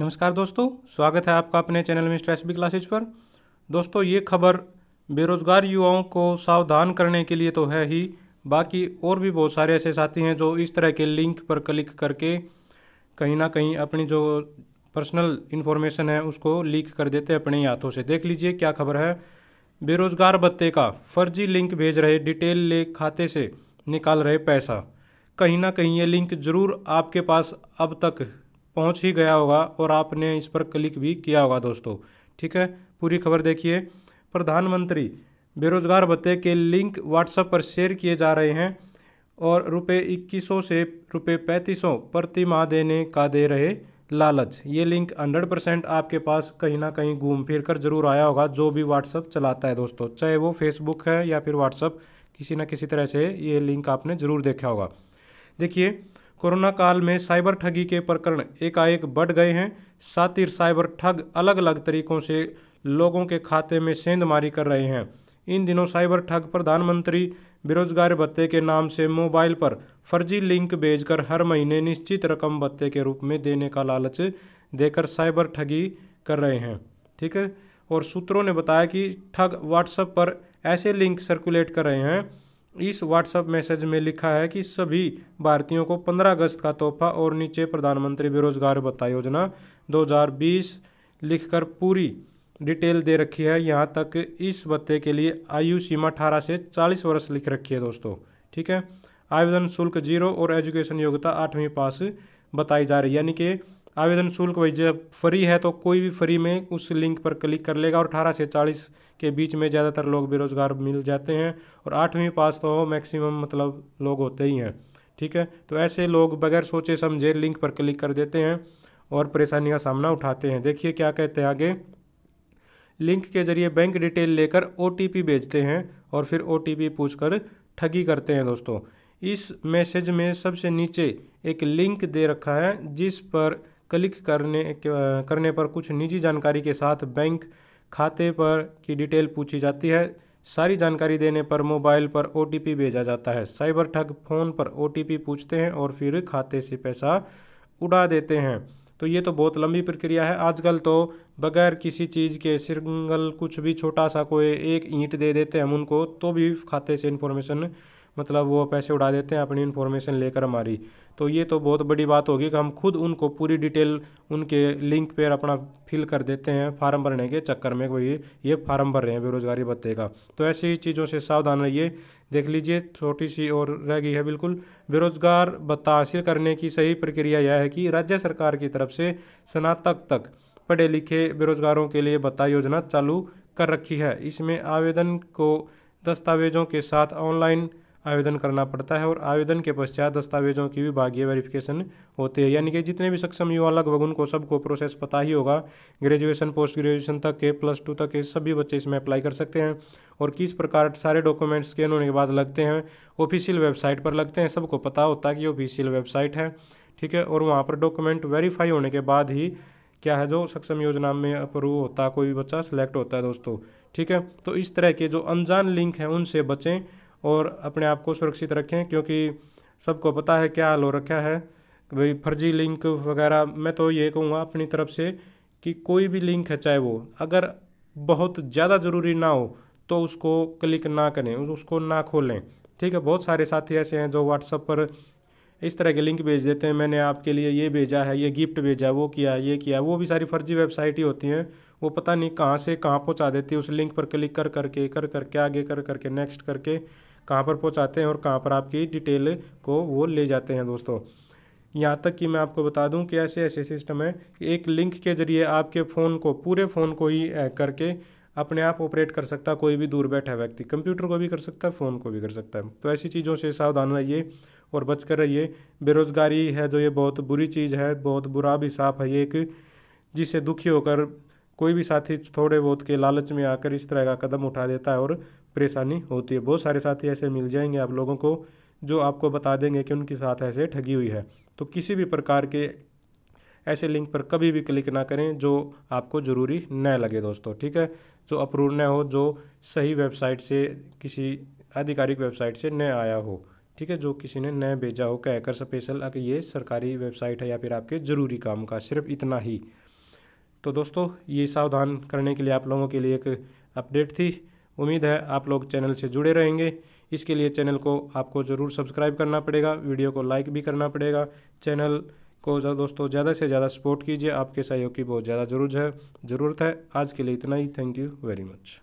नमस्कार दोस्तों स्वागत है आपका अपने चैनल में स्ट्रेस बी क्लासेज पर दोस्तों ये खबर बेरोज़गार युवाओं को सावधान करने के लिए तो है ही बाकी और भी बहुत सारे ऐसे साथी हैं जो इस तरह के लिंक पर क्लिक करके कहीं ना कहीं अपनी जो पर्सनल इन्फॉर्मेशन है उसको लीक कर देते हैं अपने हाथों से देख लीजिए क्या खबर है बेरोज़गार बत्ते का फर्जी लिंक भेज रहे डिटेल ले खाते से निकाल रहे पैसा कहीं ना कहीं ये लिंक ज़रूर आपके पास अब तक पहुंच ही गया होगा और आपने इस पर क्लिक भी किया होगा दोस्तों ठीक है पूरी खबर देखिए प्रधानमंत्री बेरोजगार भत्ते के लिंक व्हाट्सएप पर शेयर किए जा रहे हैं और रुपये इक्कीस से रुपये पैंतीस प्रति माह देने का दे रहे लालच ये लिंक 100 परसेंट आपके पास कहीं ना कहीं घूम फिर कर जरूर आया होगा जो भी व्हाट्सअप चलाता है दोस्तों चाहे वो फेसबुक है या फिर व्हाट्सअप किसी ना किसी तरह से ये लिंक आपने ज़रूर देखा होगा देखिए कोरोना काल में साइबर ठगी के प्रकरण एकाएक बढ़ गए हैं साथ ही साइबर ठग अलग अलग तरीकों से लोगों के खाते में सेंधमारी कर रहे हैं इन दिनों साइबर ठग प्रधानमंत्री बेरोजगार भत्ते के नाम से मोबाइल पर फर्जी लिंक भेजकर हर महीने निश्चित रकम भत्ते के रूप में देने का लालच देकर साइबर ठगी कर रहे हैं ठीक है और सूत्रों ने बताया कि ठग व्हाट्सएप पर ऐसे लिंक सर्कुलेट कर रहे हैं इस व्हाट्सएप मैसेज में लिखा है कि सभी भारतीयों को 15 अगस्त का तोहफा और नीचे प्रधानमंत्री बेरोजगार भत्ता योजना 2020 लिखकर पूरी डिटेल दे रखी है यहाँ तक इस भत्ते के लिए आयु सीमा अठारह से चालीस वर्ष लिख रखी है दोस्तों ठीक है आवेदन शुल्क जीरो और एजुकेशन योग्यता आठवीं पास बताई जा रही है यानी कि आवेदन शुल्क वही जब फ्री है तो कोई भी फ्री में उस लिंक पर क्लिक कर लेगा और अठारह से चालीस के बीच में ज़्यादातर लोग बेरोज़गार मिल जाते हैं और आठवीं पास तो मैक्सिमम मतलब लोग होते ही हैं ठीक है तो ऐसे लोग बगैर सोचे समझे लिंक पर क्लिक कर देते हैं और परेशानी का सामना उठाते हैं देखिए क्या कहते हैं आगे लिंक के जरिए बैंक डिटेल लेकर ओ भेजते हैं और फिर ओ टी ठगी करते हैं दोस्तों इस मैसेज में सबसे नीचे एक लिंक दे रखा है जिस पर क्लिक करने करने पर कुछ निजी जानकारी के साथ बैंक खाते पर की डिटेल पूछी जाती है सारी जानकारी देने पर मोबाइल पर ओ भेजा जाता है साइबर ठग फ़ोन पर ओ पूछते हैं और फिर खाते से पैसा उड़ा देते हैं तो ये तो बहुत लंबी प्रक्रिया है आजकल तो बगैर किसी चीज़ के सिंगल कुछ भी छोटा सा कोई एक ईंट दे देते हैं हम उनको तो भी खाते से इन्फॉर्मेशन मतलब वो पैसे उड़ा देते हैं अपनी इन्फॉर्मेशन लेकर हमारी तो ये तो बहुत बड़ी बात होगी कि हम खुद उनको पूरी डिटेल उनके लिंक पर अपना फिल कर देते हैं फार्म भरने के चक्कर में कोई ये फार्म भर रहे हैं बेरोजगारी भत्ते का तो ऐसी ही चीज़ों से सावधान रहिए देख लीजिए छोटी सी और रह गई है बिल्कुल बेरोजगार भत्ता हासिल करने की सही प्रक्रिया यह है कि राज्य सरकार की तरफ से स्नातक तक पढ़े लिखे बेरोजगारों के लिए भत्ता योजना चालू कर रखी है इसमें आवेदन को दस्तावेजों के साथ ऑनलाइन आवेदन करना पड़ता है और आवेदन के पश्चात दस्तावेजों की भी भागीय वेरिफिकेशन होती है यानी कि जितने भी सक्षम युवा लगभग उनको सबको प्रोसेस पता ही होगा ग्रेजुएशन पोस्ट ग्रेजुएशन तक के प्लस टू तक के सभी बच्चे इसमें अप्लाई कर सकते हैं और किस प्रकार सारे डॉक्यूमेंट्स स्कैन होने के बाद लगते हैं ऑफिशियल वेबसाइट पर लगते हैं सबको पता होता है कि ऑफिशियल वेबसाइट है ठीक है और वहाँ पर डॉक्यूमेंट वेरीफाई होने के बाद ही क्या है जो सक्षम योजना में अप्रूव होता है कोई बच्चा सेलेक्ट होता है दोस्तों ठीक है तो इस तरह के जो अनजान लिंक हैं उनसे बचें और अपने आप को सुरक्षित रखें क्योंकि सबको पता है क्या हाल हो रखा है भाई फर्जी लिंक वगैरह मैं तो ये कहूँगा अपनी तरफ से कि कोई भी लिंक है चाहे वो अगर बहुत ज़्यादा ज़रूरी ना हो तो उसको क्लिक ना करें उसको ना खोलें ठीक है बहुत सारे साथी ऐसे हैं जो व्हाट्सअप पर इस तरह के लिंक भेज देते हैं मैंने आपके लिए ये भेजा है ये गिफ्ट भेजा है वो किया ये किया वो भी सारी फर्जी वेबसाइट ही होती हैं वो पता नहीं कहाँ से कहाँ पहुँचा देती है उस लिंक पर क्लिक कर करके कर करके आगे कर करके नेक्स्ट करके कहाँ पर पहुँचाते हैं और कहाँ पर आपकी डिटेल को वो ले जाते हैं दोस्तों यहाँ तक कि मैं आपको बता दूँ कि ऐसे ऐसे सिस्टम है एक लिंक के ज़रिए आपके फ़ोन को पूरे फ़ोन को ही हैक करके अपने आप ऑपरेट कर सकता कोई भी दूर बैठा व्यक्ति कंप्यूटर को भी कर सकता है फ़ोन को भी कर सकता है तो ऐसी चीज़ों से सावधान रहिए और बच कर रहिए बेरोज़गारी है जो ये बहुत बुरी चीज़ है बहुत बुरा भी साफ है ये एक जिससे दुखी होकर कोई भी साथी थोड़े बहुत के लालच में आकर इस तरह का कदम उठा देता है और परेशानी होती है बहुत सारे साथी ऐसे मिल जाएंगे आप लोगों को जो आपको बता देंगे कि उनके साथ ऐसे ठगी हुई है तो किसी भी प्रकार के ऐसे लिंक पर कभी भी क्लिक ना करें जो आपको ज़रूरी न लगे दोस्तों ठीक है जो अप्रूव न हो जो सही वेबसाइट से किसी आधिकारिक वेबसाइट से न आया हो ठीक है जो किसी ने न भेजा हो कहकर स्पेशल अगर ये सरकारी वेबसाइट है या फिर आपके ज़रूरी काम का सिर्फ इतना ही तो दोस्तों ये सावधान करने के लिए आप लोगों के लिए एक अपडेट थी उम्मीद है आप लोग चैनल से जुड़े रहेंगे इसके लिए चैनल को आपको ज़रूर सब्सक्राइब करना पड़ेगा वीडियो को लाइक भी करना पड़ेगा चैनल को दोस्तों ज़्यादा से ज़्यादा सपोर्ट कीजिए आपके सहयोग की बहुत ज़्यादा ज़रूरत है ज़रूरत है आज के लिए इतना ही थैंक यू वेरी मच